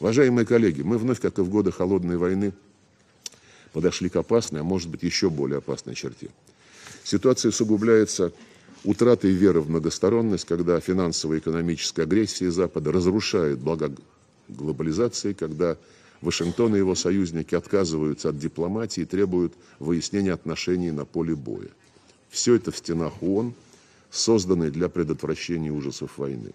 Уважаемые коллеги, мы вновь, как и в годы холодной войны, подошли к опасной, а может быть еще более опасной черте. Ситуация усугубляется утратой веры в многосторонность, когда финансовая и экономическая агрессия Запада разрушает блага глобализации, когда Вашингтон и его союзники отказываются от дипломатии и требуют выяснения отношений на поле боя. Все это в стенах ООН, созданной для предотвращения ужасов войны.